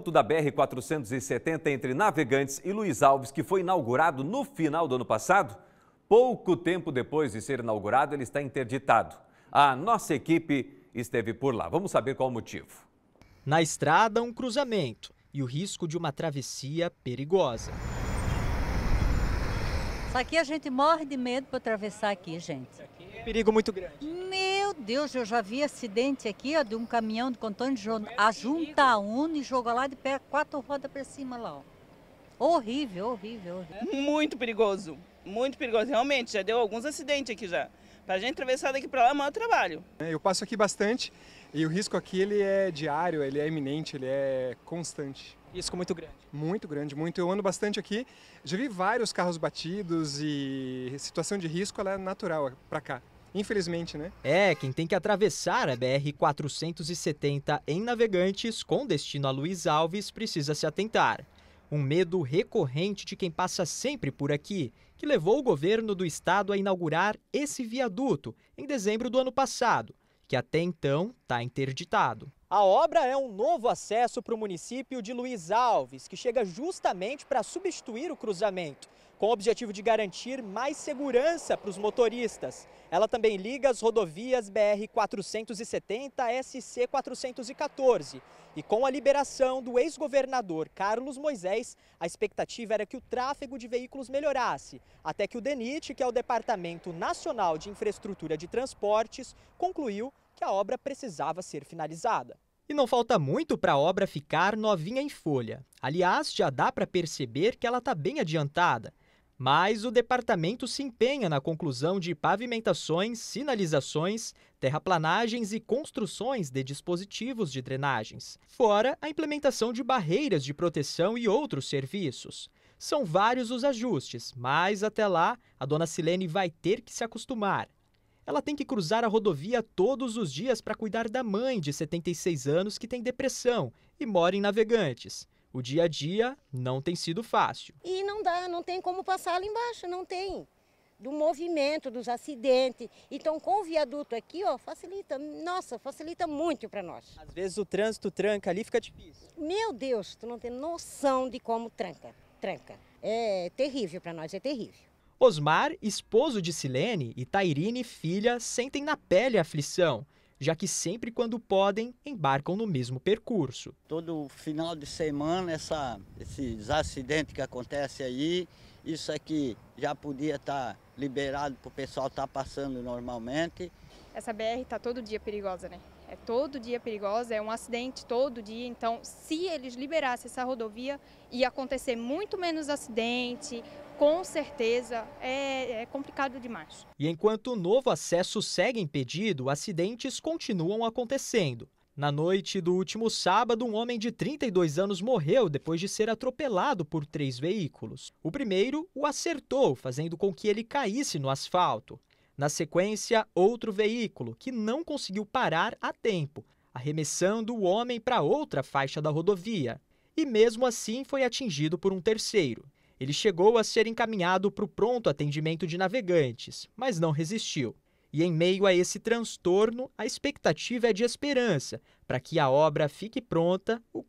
ponto da BR-470 entre Navegantes e Luiz Alves, que foi inaugurado no final do ano passado, pouco tempo depois de ser inaugurado, ele está interditado. A nossa equipe esteve por lá. Vamos saber qual o motivo. Na estrada, um cruzamento e o risco de uma travessia perigosa. Aqui a gente morre de medo para atravessar aqui, gente. Perigo muito grande. Deus, eu já vi acidente aqui, ó, de um caminhão de contando, ajunta a uno e joga lá de pé quatro rodas para cima lá, ó. Horrível, horrível, horrível. Muito perigoso, muito perigoso. Realmente, já deu alguns acidentes aqui já. Pra gente atravessar daqui para lá é maior trabalho. É, eu passo aqui bastante e o risco aqui ele é diário, ele é iminente, ele é constante. Risco muito grande. Muito grande, muito. Eu ando bastante aqui, já vi vários carros batidos e situação de risco ela é natural para cá. Infelizmente, né? É, quem tem que atravessar é a BR-470 em Navegantes com destino a Luiz Alves precisa se atentar. Um medo recorrente de quem passa sempre por aqui, que levou o governo do estado a inaugurar esse viaduto em dezembro do ano passado, que até então está interditado. A obra é um novo acesso para o município de Luiz Alves, que chega justamente para substituir o cruzamento, com o objetivo de garantir mais segurança para os motoristas. Ela também liga as rodovias BR-470 SC-414. E com a liberação do ex-governador Carlos Moisés, a expectativa era que o tráfego de veículos melhorasse, até que o DENIT, que é o Departamento Nacional de Infraestrutura de Transportes, concluiu que a obra precisava ser finalizada. E não falta muito para a obra ficar novinha em folha. Aliás, já dá para perceber que ela está bem adiantada. Mas o departamento se empenha na conclusão de pavimentações, sinalizações, terraplanagens e construções de dispositivos de drenagens, fora a implementação de barreiras de proteção e outros serviços. São vários os ajustes, mas até lá a dona Silene vai ter que se acostumar. Ela tem que cruzar a rodovia todos os dias para cuidar da mãe de 76 anos que tem depressão e mora em Navegantes. O dia a dia não tem sido fácil. E não dá, não tem como passar lá embaixo, não tem. Do movimento, dos acidentes. Então, com o viaduto aqui, ó, facilita. Nossa, facilita muito para nós. Às vezes o trânsito tranca ali, fica difícil. Meu Deus, tu não tem noção de como tranca. Tranca. É terrível para nós, é terrível. Osmar, esposo de Silene, e Tairine, filha, sentem na pele a aflição, já que sempre quando podem, embarcam no mesmo percurso. Todo final de semana, essa, esses acidentes que acontecem aí, isso aqui já podia estar tá liberado para o pessoal estar tá passando normalmente. Essa BR está todo dia perigosa, né? é todo dia perigosa, é um acidente todo dia. Então, se eles liberassem essa rodovia, ia acontecer muito menos acidente, com certeza é, é, complicado demais. E enquanto o novo acesso segue impedido, acidentes continuam acontecendo. Na noite do último sábado, um homem de 32 anos morreu depois de ser atropelado por três veículos. O primeiro o acertou, fazendo com que ele caísse no asfalto. Na sequência, outro veículo, que não conseguiu parar a tempo, arremessando o homem para outra faixa da rodovia. E mesmo assim foi atingido por um terceiro. Ele chegou a ser encaminhado para o pronto atendimento de navegantes, mas não resistiu. E em meio a esse transtorno, a expectativa é de esperança para que a obra fique pronta o